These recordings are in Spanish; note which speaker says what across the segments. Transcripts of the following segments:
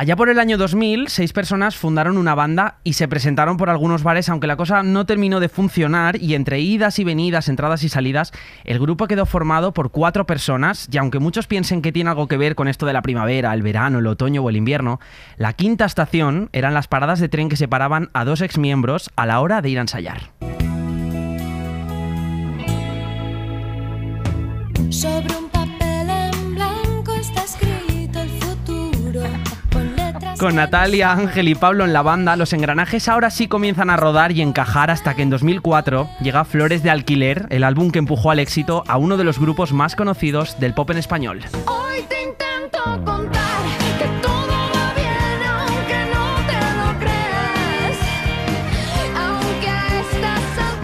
Speaker 1: Allá por el año 2000, seis personas fundaron una banda y se presentaron por algunos bares, aunque la cosa no terminó de funcionar y entre idas y venidas, entradas y salidas, el grupo quedó formado por cuatro personas y aunque muchos piensen que tiene algo que ver con esto de la primavera, el verano, el otoño o el invierno, la quinta estación eran las paradas de tren que separaban a dos exmiembros a la hora de ir a ensayar. Con Natalia, Ángel y Pablo en la banda, los engranajes ahora sí comienzan a rodar y encajar hasta que en 2004 llega Flores de Alquiler, el álbum que empujó al éxito a uno de los grupos más conocidos del pop en español.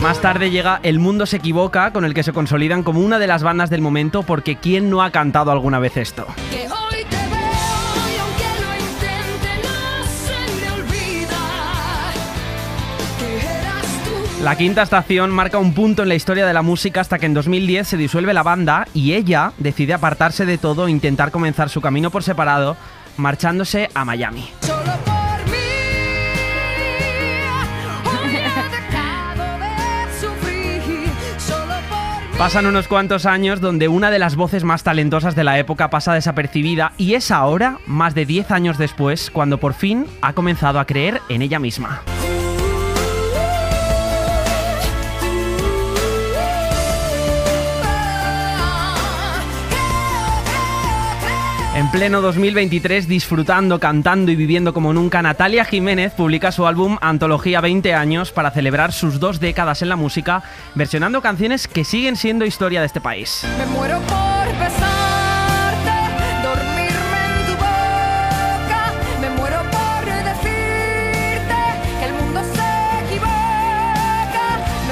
Speaker 1: Más tarde llega El Mundo se equivoca, con el que se consolidan como una de las bandas del momento, porque ¿quién no ha cantado alguna vez esto? La quinta estación marca un punto en la historia de la música hasta que en 2010 se disuelve la banda y ella decide apartarse de todo e intentar comenzar su camino por separado, marchándose a Miami. Pasan unos cuantos años donde una de las voces más talentosas de la época pasa desapercibida y es ahora, más de 10 años después, cuando por fin ha comenzado a creer en ella misma. En pleno 2023, disfrutando, cantando y viviendo como nunca, Natalia Jiménez publica su álbum Antología 20 años para celebrar sus dos décadas en la música, versionando canciones que siguen siendo historia de este país.
Speaker 2: Me muero por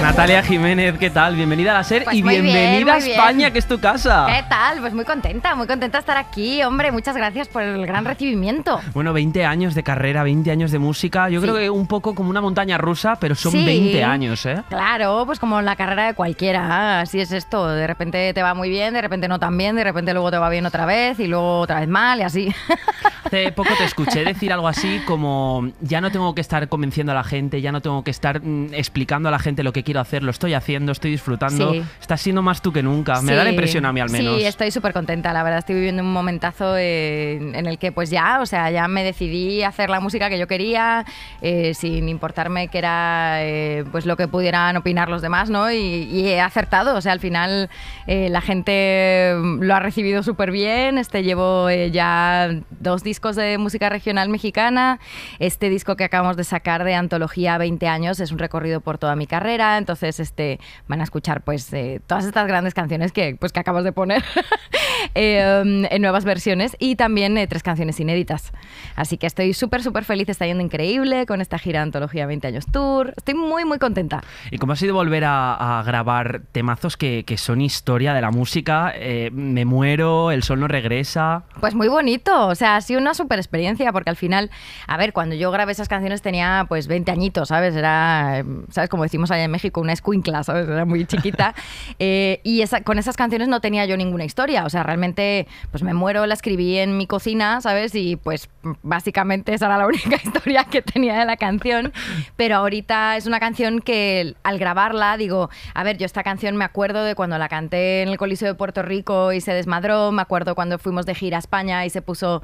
Speaker 2: Natalia
Speaker 1: Jiménez, ¿qué tal? Bienvenida a la SER pues y bienvenida a España, que es tu casa. ¿Qué
Speaker 2: tal? Pues muy contenta, muy contenta de estar aquí, hombre. Muchas gracias por el gran recibimiento.
Speaker 1: Bueno, 20 años de carrera, 20 años de música. Yo creo que un poco como una montaña rusa, pero son 20 años, ¿eh?
Speaker 2: Claro, pues como la carrera de cualquiera. Así es esto. De repente te va muy bien, de repente no tan bien, de repente luego te va bien otra vez y luego otra vez mal y así. Hace poco te escuché decir
Speaker 1: algo así como, ya no tengo que estar convenciendo a la gente, ya no tengo que estar mm, explicando a la gente lo que quiero hacer, lo estoy haciendo, estoy disfrutando, estás siendo más tú que nunca. Me da la impresión a mí al menos. Sí, estoy
Speaker 2: súper contenta, la verdad, estoy viviendo un momentazo eh, en el que pues ya, o sea, ya me decidí a hacer la música que yo quería, eh, sin importarme que era eh, pues lo que pudieran opinar los demás, ¿no? Y, y he acertado, o sea, al final la gente mm, lo ha recibido súper bien, este llevo ya dos días discos de música regional mexicana. Este disco que acabamos de sacar de Antología 20 años es un recorrido por toda mi carrera. Entonces, este, van a escuchar pues eh, todas estas grandes canciones que, pues, que acabas de poner em, en nuevas versiones y también eh, tres canciones inéditas. Así que estoy súper, súper feliz, está yendo increíble con esta gira Antología 20 años Tour. Estoy muy, muy contenta.
Speaker 1: ¿Y cómo ha sido volver a, grabar temazos que, que, son historia de la música? Eh, me muero, el sol no regresa.
Speaker 2: Pues muy bonito, o sea, ha sido una super experiencia, porque al final, a ver, cuando yo grabé esas canciones tenía pues 20 añitos, ¿sabes? Era, ¿sabes? Como decimos allá en México, una escuincla, ¿sabes? Era muy chiquita. Eh, y esa, con esas canciones no tenía yo ninguna historia, o sea, realmente, pues me muero, la escribí en mi cocina, ¿sabes? Y pues básicamente esa era la única historia que tenía de la canción, pero ahorita es una canción que al grabarla digo, a ver, yo esta canción me acuerdo de cuando la canté en el Coliseo de Puerto Rico y se desmadró, me acuerdo cuando fuimos de gira a España y se puso...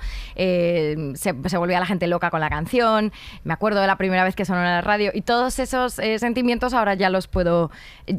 Speaker 2: Eh, se, volvió volvía la gente loca con la canción, me acuerdo de la primera vez que sonó en la radio y todos esos eh, sentimientos ahora ya los puedo,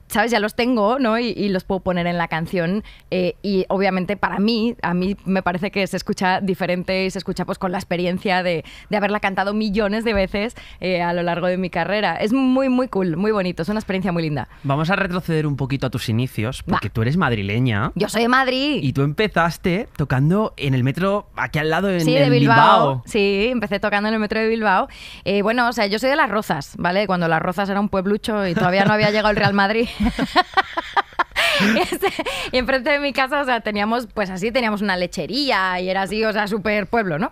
Speaker 2: ¿sabes? Ya los tengo, ¿no? Y, los puedo poner en la canción eh, y obviamente para mí, a mí me parece que se escucha diferente y se escucha pues con la experiencia de, haberla cantado millones de veces a lo largo de mi carrera. Es muy, muy cool, muy bonito, es una experiencia muy linda.
Speaker 1: Vamos a retroceder un poquito a tus inicios, porque tú eres madrileña.
Speaker 2: Yo soy de Madrid.
Speaker 1: Y tú empezaste tocando en el metro aquí al lado en de Bilbao.
Speaker 2: Sí, empecé tocando en el metro de Bilbao. Eh, bueno, o sea, yo soy de Las Rozas, ¿vale? Cuando Las Rozas era un pueblucho y todavía no había llegado el Real Madrid. Este, y enfrente de mi casa, o sea, teníamos, pues así, teníamos una lechería y era así, o sea, súper pueblo, ¿no?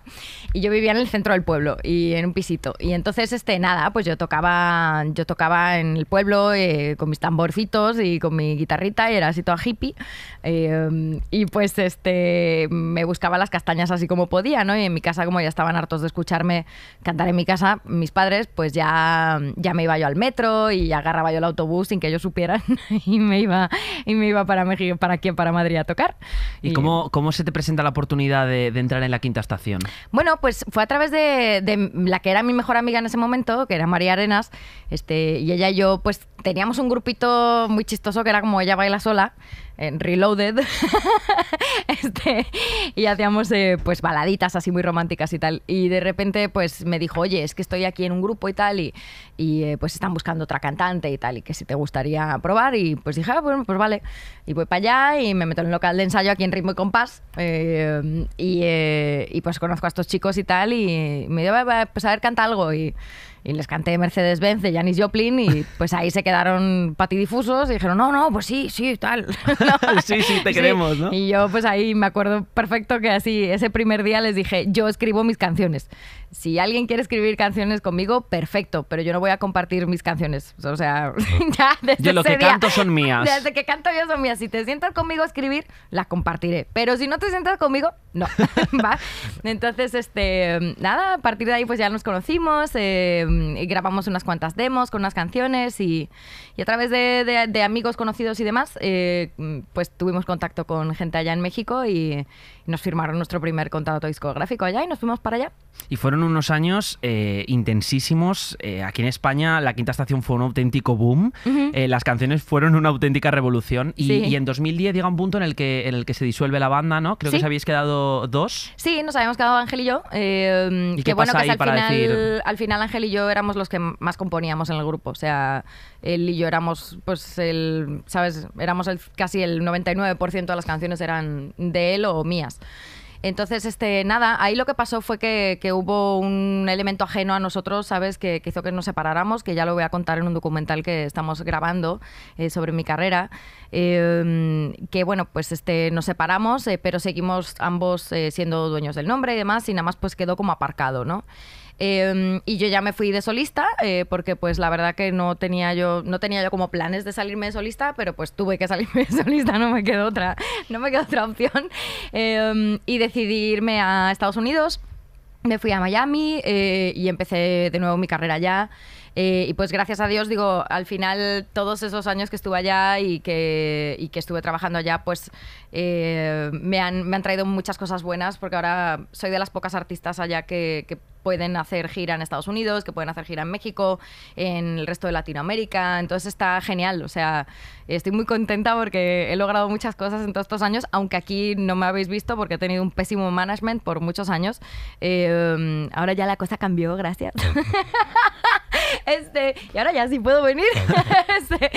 Speaker 2: Y yo vivía en el centro del pueblo y en un pisito. Y entonces, este, nada, pues yo tocaba, yo tocaba en el pueblo eh, con mis tamborcitos y con mi guitarrita y era así toda hippie. Eh, y pues, este, me buscaba las castañas así como podía, ¿no? Y en mi casa, como ya estaban hartos de escucharme cantar en mi casa, mis padres, pues ya, ya me iba yo al metro y agarraba yo el autobús sin que ellos supieran y me iba, y me iba para México, para quién, para Madrid a tocar. ¿Y,
Speaker 1: Cómo, cómo, se te presenta la oportunidad de, entrar en la quinta estación?
Speaker 2: Bueno, pues fue a través de, la que era mi mejor amiga en ese momento, que era María Arenas, este, y ella y yo pues teníamos un grupito muy chistoso que era como ella baila sola en Reloaded este, y hacíamos eh, pues baladitas así muy románticas y tal. Y de repente pues me dijo, oye, es que estoy aquí en un grupo y tal y, eh, pues están buscando otra cantante y tal y que si te gustaría probar y pues dije, ah, bueno, pues vale. Y voy para allá y me meto en el local de ensayo aquí en Ritmo y Compás eh, y, pues conozco a estos chicos y tal y me dijo pues a ver, canta algo y y les canté Mercedes-Benz de Janis Joplin y pues ahí se quedaron patidifusos y dijeron, no, no, pues sí, sí, tal. sí, sí, te queremos, ¿no? Y yo pues ahí me acuerdo perfecto que así ese primer día les dije, yo escribo mis canciones. Si alguien quiere escribir canciones conmigo, perfecto, pero yo no voy a compartir mis canciones. O sea, ya desde Yo lo que canto son mías. Desde que canto yo son mías. Si te sientas conmigo a escribir, la compartiré. Pero si no te sientas conmigo, no, va. Entonces, este, nada, a partir de ahí pues ya nos conocimos, eh, y grabamos unas cuantas demos con unas canciones y, y a través de, amigos conocidos y demás, eh, pues tuvimos contacto con gente allá en México y nos firmaron nuestro primer contrato discográfico allá y nos fuimos para allá.
Speaker 1: Y fueron unos años eh, intensísimos. Eh, aquí en España la quinta estación fue un auténtico boom. Eh, las canciones fueron una auténtica revolución. Y, en 2010 llega un punto en el que, en el que se disuelve la banda, ¿no? Creo que os habéis quedado dos.
Speaker 2: Sí, nos habíamos quedado Ángel y yo. ¿Y que bueno, que al, final, al final Ángel y yo éramos los que más componíamos en el grupo. O sea, él y yo éramos, pues, el, ¿sabes? Éramos el, casi el 99% de las canciones eran de él o mías. Entonces, este, nada, ahí lo que pasó fue que, hubo un elemento ajeno a nosotros, ¿sabes? Que, hizo que nos separáramos, que ya lo voy a contar en un documental que estamos grabando eh, sobre mi carrera. Eh, que bueno, pues este, nos separamos, eh, pero seguimos ambos siendo dueños del nombre y demás, y nada más pues quedó como aparcado, ¿no? Em, y yo ya me fui de solista eh, porque pues la verdad que no tenía yo no tenía yo como planes de salirme de solista, pero pues tuve que salirme de solista, no me quedó otra, no me quedó otra opción. Em, y decidí irme a Estados Unidos. Me fui a Miami eh, y empecé de nuevo mi carrera allá. Eh, y pues gracias a Dios, digo, al final todos esos años que estuve allá y que, que estuve trabajando allá, pues eh, me, han, me, han, traído muchas cosas buenas porque ahora soy de las pocas artistas allá que, pueden hacer gira en Estados Unidos, que pueden hacer gira en México, en el resto de Latinoamérica. Entonces está genial. O sea, estoy muy contenta porque he logrado muchas cosas en todos estos años, aunque aquí no me habéis visto porque he tenido un pésimo management por muchos años. Eh, ahora ya la cosa cambió, gracias. Este, y ahora ya sí puedo venir. Este,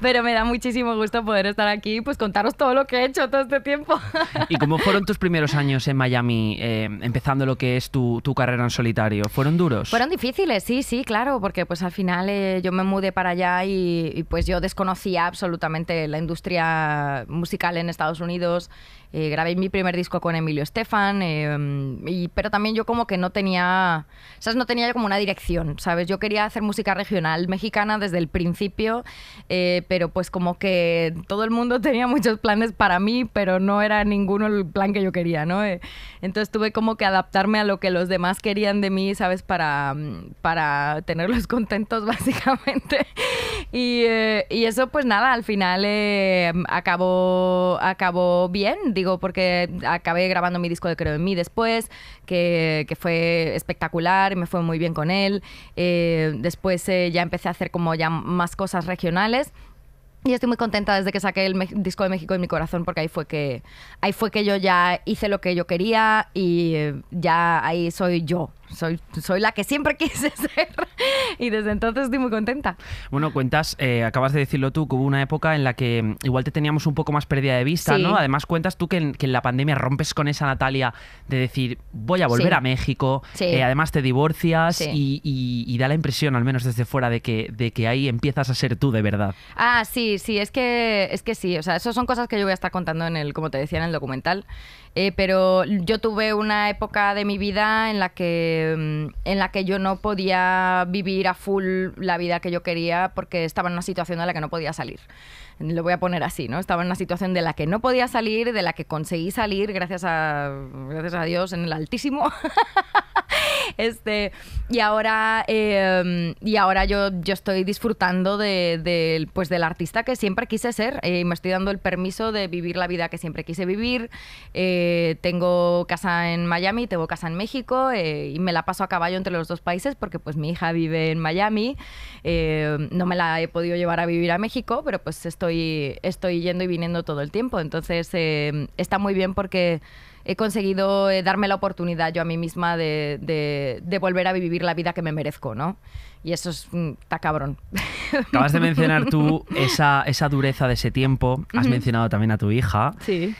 Speaker 2: pero me da muchísimo gusto poder estar aquí y pues contaros todo lo que he hecho todo este tiempo. ¿Y
Speaker 1: cómo fueron tus primeros años en Miami, eh, empezando lo que es tu, tu, carrera en solitario? ¿Fueron duros? Fueron
Speaker 2: difíciles, sí, sí, claro, porque pues al final eh, yo me mudé para allá y, y pues yo desconocía absolutamente la industria musical en Estados Unidos. Eh, grabé mi primer disco con Emilio Estefan, eh, y, pero también yo como que no tenía, ¿sabes? No tenía como una dirección, ¿sabes? Yo quería hacer música regional mexicana desde el principio, eh, pero pues como que todo el mundo tenía muchos planes para mí, pero no era ninguno el plan que yo quería, ¿no? entonces tuve como que adaptarme a lo que los demás querían de mí, ¿sabes? Para, mm, para tenerlos contentos básicamente. Eh, y, eso, pues nada, al final eh, acabó, acabó bien, digo, porque acabé grabando mi disco de Creo en mí después, que, fue espectacular, me fue muy bien con él. Eh, después ya empecé a hacer como ya más cosas regionales. Y estoy muy contenta desde que saqué el disco de México en mi corazón porque ahí fue que ahí fue que yo ya hice lo que yo quería y ya ahí soy yo soy, la que siempre quise ser y desde entonces estoy muy contenta.
Speaker 1: Bueno, cuentas, eh, acabas de decirlo tú, que hubo una época en la que mm, igual te teníamos un poco más pérdida de vista, ¿no? Además cuentas tú que en, la pandemia rompes con esa Natalia de decir, voy a volver a México, eh, además te divorcias y, da la impresión, al menos desde fuera, de que, de que ahí empiezas a ser tú de verdad.
Speaker 2: Ah, sí, sí, es que, es que sí, o sea, eso son cosas que yo voy a estar contando en el, como te decía, en el documental, eh, pero yo tuve una época de mi vida en la que Em, en la que yo no podía vivir a full la vida que yo quería porque estaba en una situación de la que no podía salir lo voy a poner así, ¿no? Estaba en una situación de la que no podía salir, de la que conseguí salir, gracias a, gracias a Dios, en el altísimo. este, y ahora, em, y ahora yo, yo estoy disfrutando de, pues, del artista que siempre quise ser eh, y me estoy dando el permiso de vivir la vida que siempre quise vivir. Eh, tengo casa en Miami, tengo casa en México eh, y me la paso a caballo entre los dos países porque pues mi hija vive en Miami. no me la he podido llevar a vivir a México, pero pues estoy estoy, yendo y viniendo todo el tiempo. Entonces eh, está muy bien porque he conseguido eh, darme la oportunidad yo a mí misma de, volver a vivir la vida que me merezco, ¿no? Y eso mm, está cabrón. Acabas de mencionar tú
Speaker 1: esa, dureza de ese tiempo. Has mencionado también a tu hija. Sí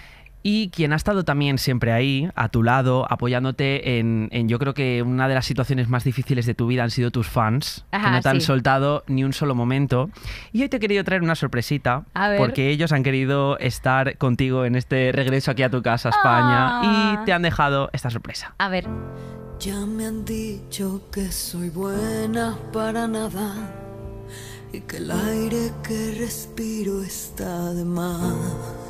Speaker 1: y quien ha estado también siempre ahí, a tu lado, apoyándote en, yo creo que una de las situaciones más difíciles de tu vida han sido tus fans, que no te han soltado ni un solo momento. Y hoy te he querido traer una sorpresita, porque ellos han querido estar contigo en este regreso aquí a tu casa, España, y ah. te han dejado esta sorpresa.
Speaker 2: A ver. Ya me han dicho que soy buena para nada y que el aire que respiro está de más.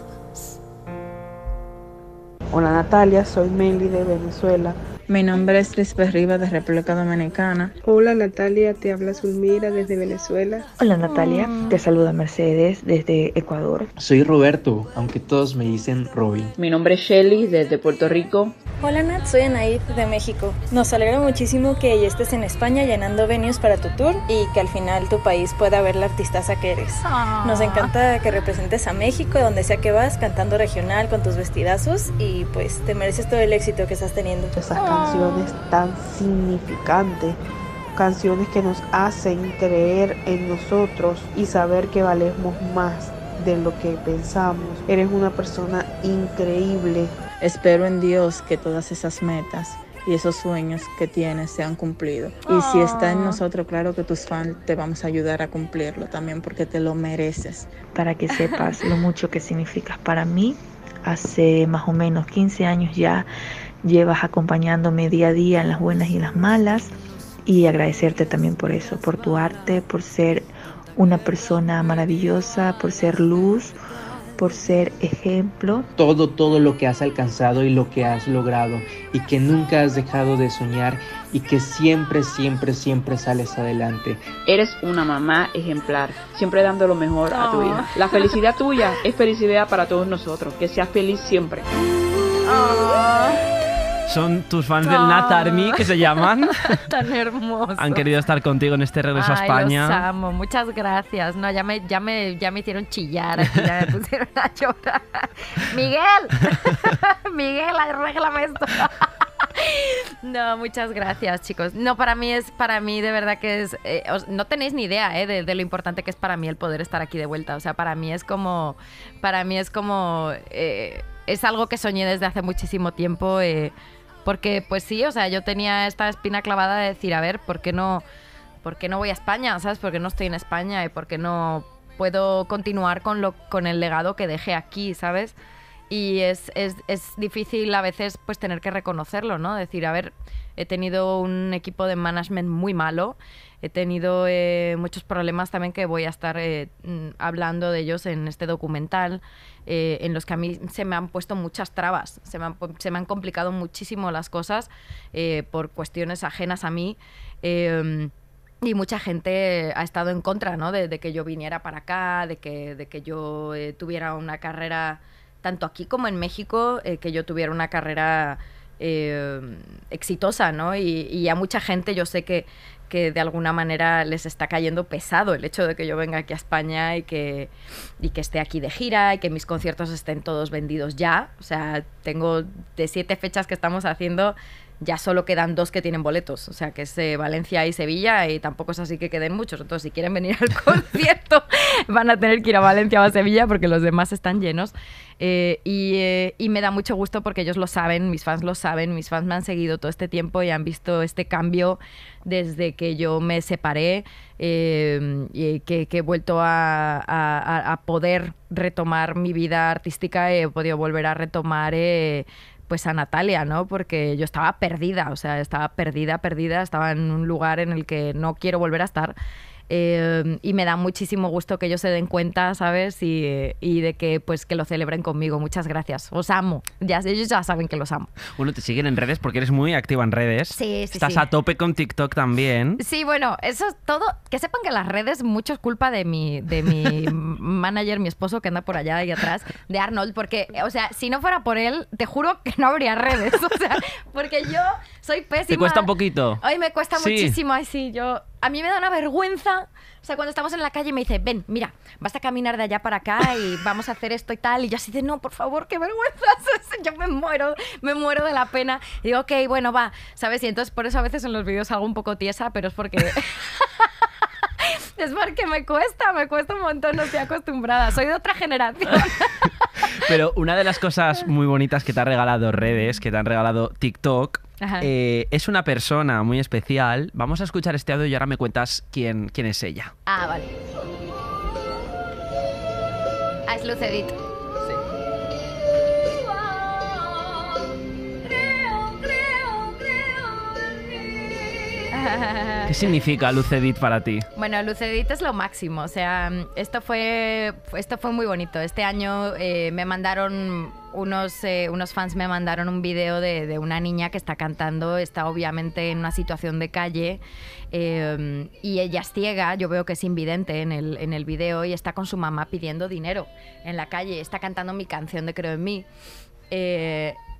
Speaker 2: Hola Natalia, soy Meli de Venezuela. Mi nombre es Lisbeth Riva de República Dominicana. Hola Natalia, te habla Zulmira desde Venezuela. Hola Natalia, te saluda Mercedes desde Ecuador.
Speaker 1: Soy Roberto, aunque todos me dicen Robin.
Speaker 2: Mi nombre es Shelly desde Puerto Rico. Hola Nat, soy Anaid de México. Nos alegra muchísimo que ya estés en España llenando venues para tu tour y que al final tu país pueda ver la artistaza que eres. Nos encanta que representes a México donde sea que vas cantando regional con tus vestidazos y pues te mereces todo el éxito que estás teniendo canciones tan
Speaker 1: significantes, canciones que nos hacen creer en nosotros y
Speaker 2: saber que valemos más de lo que pensamos. Eres una persona increíble. Espero en Dios que todas esas metas y esos sueños que tienes sean cumplidos. Y si está en ah. nosotros, claro que tus fans te vamos a ayudar a cumplirlo también porque te lo mereces. Para que sepas lo mucho que significas para mí, hace más o menos 15 años ya llevas acompañándome día a día en las buenas y las malas y agradecerte también por eso, por tu arte, por ser una persona maravillosa, por ser luz, por ser ejemplo.
Speaker 1: Todo, todo lo que has alcanzado y lo que has logrado y que nunca has dejado de soñar y que siempre, siempre, siempre sales adelante.
Speaker 2: Eres una mamá ejemplar, siempre
Speaker 1: dando lo mejor a tu hija. La felicidad tuya es felicidad para todos nosotros, que seas feliz siempre.
Speaker 2: Ah
Speaker 1: son tus fans del Nat Army, que se llaman.
Speaker 2: Tan hermosos. Han querido
Speaker 1: estar contigo en este regreso a España. Los
Speaker 2: amo, muchas gracias. No, ya me, ya hicieron chillar, me pusieron a llorar. Miguel, Miguel, arréglame esto. No, muchas gracias, chicos. No, para mí es, para mí de verdad que es, eh, no tenéis ni idea eh, de, lo importante que es para mí el poder estar aquí de vuelta. O sea, para mí es como, para mí es como, eh, es algo que soñé desde hace muchísimo tiempo. Porque pues sí, o sea, yo tenía esta espina clavada de decir, a ver, ¿por qué no, por no voy a España? ¿Sabes? ¿Por qué no estoy en España? ¿Y por qué no puedo continuar con, lo, con el legado que dejé aquí, ¿sabes? Y es, es, es difícil a veces pues tener que reconocerlo, ¿no? Decir, a ver, He tenido un equipo de management muy malo. He tenido eh, muchos problemas también que voy a estar eh, mm, hablando de ellos en este documental, eh, en los que a mí se me han puesto muchas trabas, se me han, complicado muchísimo las cosas por cuestiones ajenas a mí. Em, y mucha gente ha estado en contra, ¿no? De, que yo viniera para acá, de que, de que yo tuviera una carrera, tanto aquí como en México, que yo tuviera una carrera eh, exitosa, ¿no? Y, a mucha gente yo sé que, que de alguna manera les está cayendo pesado el hecho de que yo venga aquí a España y que, y que esté aquí de gira y que mis conciertos estén todos vendidos ya. O sea, tengo de siete fechas que estamos haciendo, ya solo quedan dos que tienen boletos, o sea, que es eh, Valencia y Sevilla, y tampoco es así que queden muchos. Entonces, si quieren venir al concierto, van a tener que ir a Valencia o a Sevilla porque los demás están llenos. Eh, eh, y, me da mucho gusto porque ellos lo saben, mis fans lo saben, mis fans me han seguido todo este tiempo y han visto este cambio desde que yo me separé que, he vuelto a, a, poder retomar mi vida artística, he podido volver a retomar pues a Natalia, ¿no? Porque yo estaba perdida, o sea, estaba perdida, perdida, estaba en un lugar en el que no quiero volver a estar. Em, y me da muchísimo gusto que ellos se den cuenta, ¿sabes? Y, de que pues que lo celebren conmigo. Muchas gracias. Os amo. Ya, ellos ya saben que los amo.
Speaker 1: Bueno, te siguen en redes porque eres muy activa en redes. Sí, sí. Estás a tope con TikTok también.
Speaker 2: Sí, bueno, eso es todo. Que sepan que las redes, mucho es culpa de mi, de mi manager, mi esposo que anda por allá y atrás, de Arnold, porque, o sea, si no fuera por él, te juro que no habría redes. O sea, porque yo soy pésima. ¿Te cuesta un poquito? Ay, me cuesta muchísimo. así sí, yo... A mí me da una vergüenza. O sea, cuando estamos en la calle me dice, ven, mira, vas a caminar de allá para acá y vamos a hacer esto y tal. Y yo así de, no, por favor, qué vergüenza. yo me muero, me muero de la pena. Y digo, ok, bueno, va, ¿sabes? Y entonces por eso a veces en los vídeos hago un poco tiesa, pero es porque... Es porque me cuesta, me cuesta un montón, no estoy acostumbrada. Soy de otra generación.
Speaker 1: Pero una de las cosas muy bonitas que te ha regalado redes, que te han regalado TikTok, eh, es una persona muy especial. Vamos a escuchar este audio y ahora me cuentas quién, quién es ella.
Speaker 2: Ah, vale. Ah, ¿Qué
Speaker 1: significa Lucedit Edit para ti?
Speaker 2: Bueno, Lucedit es lo máximo. O sea, esto fue, esto fue muy bonito. Este año eh, me mandaron unos, eh, unos fans me mandaron un video de, una niña que está cantando, está obviamente en una situación de calle eh, y ella es ciega, yo veo que es invidente en el, en video y está con su mamá pidiendo dinero en la calle, está cantando mi canción de Creo en mí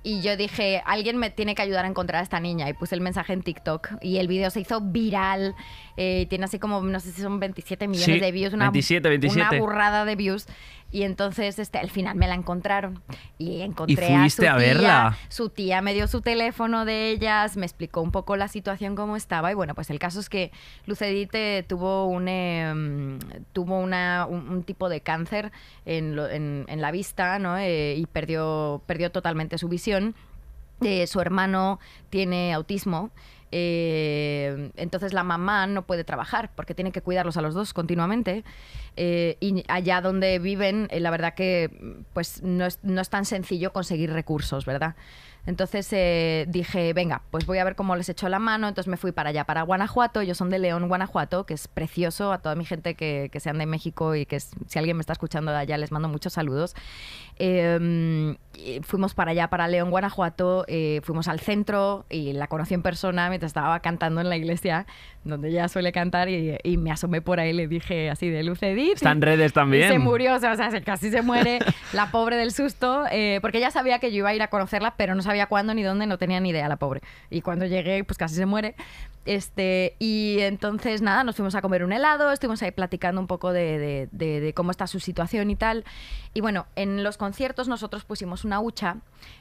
Speaker 2: y yo dije, alguien me tiene que ayudar a encontrar a esta niña. Y puse el mensaje en TikTok y el video se hizo viral. Eh, tiene así como, no sé si son 27 millones de views, una, 27, 27. una burrada de views. Y entonces este, al final me la encontraron. Y encontré a, su tía, verla. Su tía me dio su teléfono de ellas, me explicó un poco la situación cómo estaba. Y bueno, pues el caso es que Lucedite tuvo un em, tuvo una, un, tipo de cáncer en, en, la vista, ¿no? Eh, y perdió, perdió totalmente su visión. Eh, su hermano tiene autismo eh, entonces la mamá no puede trabajar porque tiene que cuidarlos a los dos continuamente. Eh, y allá donde viven, eh, la verdad que pues no es, tan sencillo conseguir recursos, ¿verdad? Entonces dije, venga, pues voy a ver cómo les echo la mano. Entonces me fui para allá, para Guanajuato. Yo son de León, Guanajuato, que es precioso. A toda mi gente que, que sean de México y que si alguien me está escuchando de allá, les mando muchos saludos. Em, fuimos para allá, para León, Guanajuato, eh, fuimos al centro y la conocí en persona mientras estaba cantando en la iglesia, donde ella suele cantar, y, me asomé por ahí, le dije así de luz Está redes también. Y se murió, o sea, casi se muere la pobre del susto, eh, porque ella sabía que yo iba a ir a conocerla, pero no sabía cuándo ni dónde, no tenía ni idea la pobre. Y cuando llegué, pues casi se muere. Este, y entonces nada, nos fuimos a comer un helado, estuvimos ahí platicando un poco de, de, de, de cómo está su situación y tal. Y bueno, en los conciertos nosotros pusimos una hucha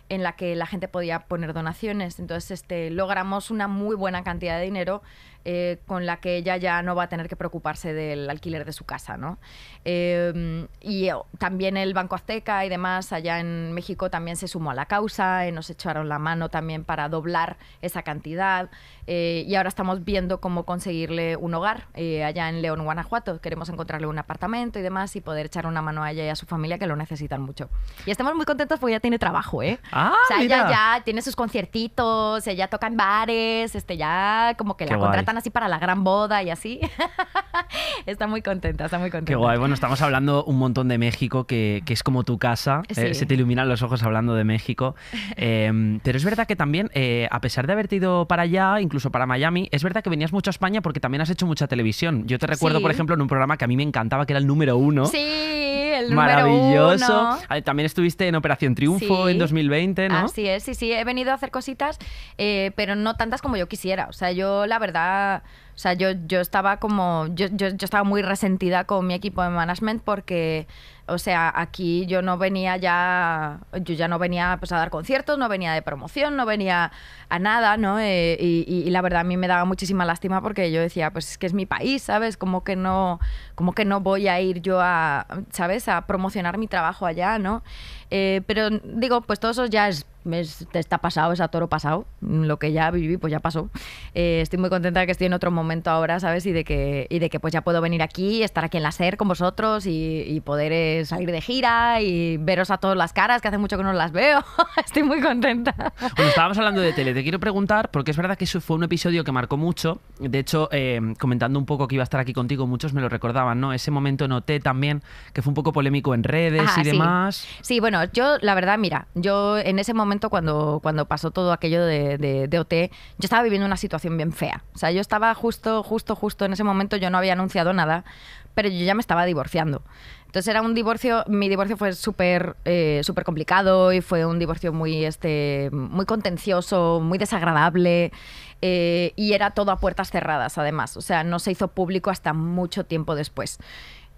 Speaker 2: en la que la gente podía poner donaciones. Entonces este, logramos una muy buena cantidad de dinero eh, con la que ella ya no va a tener que preocuparse del alquiler de su casa. ¿no? Eh, y eh, también el Banco Azteca y demás allá en México también se sumó a la causa y nos echaron la mano también para doblar esa cantidad. Eh, y ahora estamos viendo cómo conseguirle un hogar eh, allá en León, Guanajuato. Queremos encontrarle un apartamento y demás y poder echar una mano a ella y a su familia que lo necesitan mucho. Y estamos muy contentos porque ya tiene trabajo, ¿eh? Ah, o sea, ya tiene sus conciertitos, ella toca en bares, este, ya como que la contratan así para la gran boda y así. está muy contenta, está muy contenta. Qué guay.
Speaker 1: Bueno, estamos hablando un montón de México, que, que es como tu casa. Eh, se te iluminan los ojos hablando de México. Em, pero es verdad que también, a pesar de haber ido para allá, incluso para Miami, es verdad que venías mucho a España porque también has hecho mucha televisión. Yo te recuerdo, por ejemplo, en un programa que a mí me encantaba, que era el número uno.
Speaker 2: Sí Maravilloso.
Speaker 1: Ah, también estuviste en Operación Triunfo en 2020, ¿no? Así
Speaker 2: es, sí, sí. He venido a hacer cositas, eh, pero no tantas como yo quisiera. O sea, yo la verdad... O sea, yo, yo estaba como. Yo, yo, estaba muy resentida con mi equipo de management porque. O sea, aquí yo no venía ya. Yo ya no venía pues, a dar conciertos, no venía de promoción, no venía a nada, ¿no? Eh, y, y, la verdad a mí me daba muchísima lástima porque yo decía, pues es que es mi país, ¿sabes? Como que no, como que no voy a ir yo a. ¿Sabes? a promocionar mi trabajo allá, ¿no? Eh, pero digo, pues todo eso ya es, está pasado, es a toro pasado. Mm, lo que ya viví, pues ya pasó. Eh, estoy muy contenta de que estoy en otro momento ahora, ¿sabes? Y de que, y de que pues ya puedo venir aquí, estar aquí en la SER con vosotros y, poder eh, salir de gira y veros a todas las caras, que hace mucho que no las veo. estoy muy contenta.
Speaker 1: Bueno, estábamos hablando de tele. Te quiero preguntar, porque es verdad que eso fue un episodio que marcó mucho. De hecho, comentando un poco que iba a estar aquí contigo, muchos me lo recordaban, ¿no? Ese momento noté también que fue un poco polémico en redes y demás.
Speaker 2: Sí, bueno yo la verdad, mira, yo en ese momento cuando, cuando pasó todo aquello de, de, OT, yo estaba viviendo una situación bien fea. O sea, yo estaba justo, justo, justo en ese momento, yo no había anunciado nada, pero yo ya me estaba divorciando. Entonces era un divorcio, mi divorcio fue súper eh, súper complicado y fue un divorcio muy, este, muy contencioso, muy desagradable eh, y era todo a puertas cerradas además. O sea, no se hizo público hasta mucho tiempo después.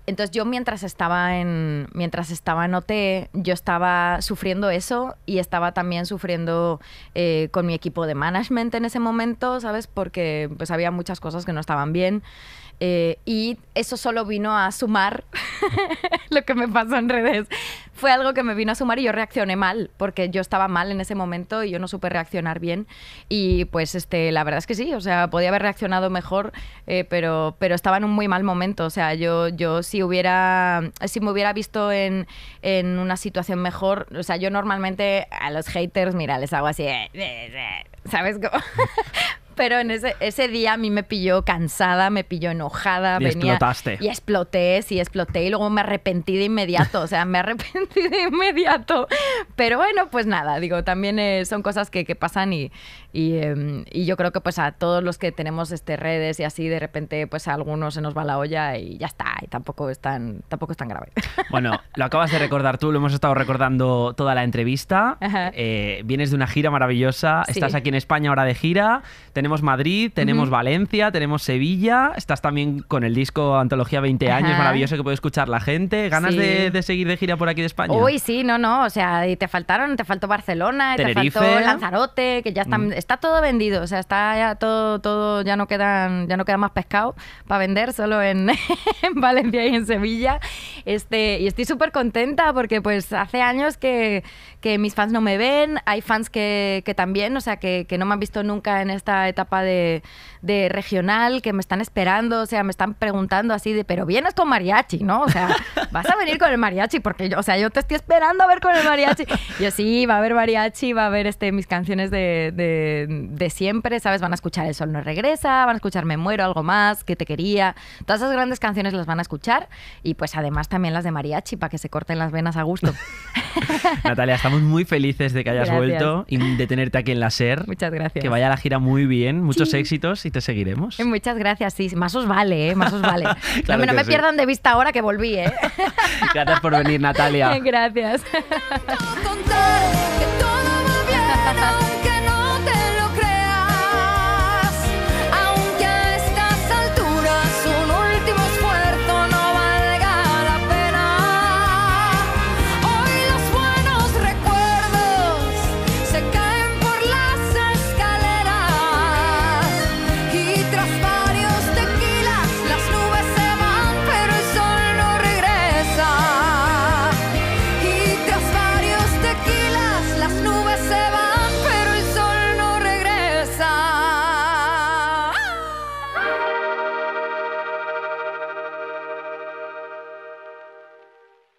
Speaker 2: Entonces yo mientras estaba en mientras estaba en OT, yo estaba sufriendo eso y estaba también sufriendo eh, con mi equipo de management en ese momento, ¿sabes? Porque pues había muchas cosas que no estaban bien. Eh, y eso solo vino a sumar lo que me pasó en redes. Fue algo que me vino a sumar y yo reaccioné mal, porque yo estaba mal en ese momento y yo no supe reaccionar bien. Y pues este, la verdad es que sí, o sea, podía haber reaccionado mejor, eh, pero, pero estaba en un muy mal momento. O sea, yo, yo sí si hubiera, si me hubiera visto en, en una situación mejor, o sea, yo normalmente a los haters, mira, les hago así, eh, eh, eh, ¿sabes? cómo? pero en ese, ese día a mí me pilló cansada, me pilló enojada. Y explotaste. Y exploté, sí, exploté y luego me arrepentí de inmediato, o sea, me arrepentí de inmediato. Pero bueno, pues nada, digo, también eh, son cosas que, pasan em, y, yo creo que pues a todos los que tenemos este, redes y así, de repente pues a algunos se nos va la olla y ya está, y tampoco es tan, tampoco es tan grave.
Speaker 1: Bueno, lo acabas de recordar tú, lo hemos estado recordando toda la entrevista. Eh, vienes de una gira maravillosa, estás aquí en España ahora de gira, tenemos Madrid, tenemos Valencia, tenemos Sevilla. Estás también con el disco Antología 20 años, maravilloso que puede escuchar la gente. ¿Ganas de, de, seguir de gira por aquí de España? Uy,
Speaker 2: sí, no, no. O sea, y te faltaron, te faltó Barcelona, te faltó Lanzarote, que ya está, mm. está todo vendido. O sea, está ya todo, todo, ya no quedan, ya no queda más pescado para vender, solo en, en Valencia y en Sevilla. Este, y estoy súper contenta porque pues hace años que, que mis fans no me ven, hay fans que, que también, o sea, que, que no me han visto nunca en esta etapa etapa de, regional que me están esperando, o sea, me están preguntando así de, pero vienes con mariachi, ¿no? O sea, vas a venir con el mariachi, porque yo, o sea, yo te estoy esperando a ver con el mariachi. Yo sí, va a haber mariachi, va a haber este, mis canciones de, de, siempre, ¿sabes? Van a escuchar El Sol no regresa, van a escuchar Me muero, algo más, que te quería. Todas esas grandes canciones las van a escuchar y pues además también las de mariachi para que se corten las venas a gusto.
Speaker 1: Natalia, estamos muy felices de que hayas vuelto y de tenerte aquí en la SER.
Speaker 2: Muchas gracias. Que vaya
Speaker 1: la gira muy bien muchos éxitos y te seguiremos.
Speaker 2: Eh, muchas gracias, sí. Más os vale, eh, Más os vale. no, me pierdan de vista ahora que volví, ¿eh?
Speaker 1: gracias por venir, Natalia.
Speaker 2: Gracias.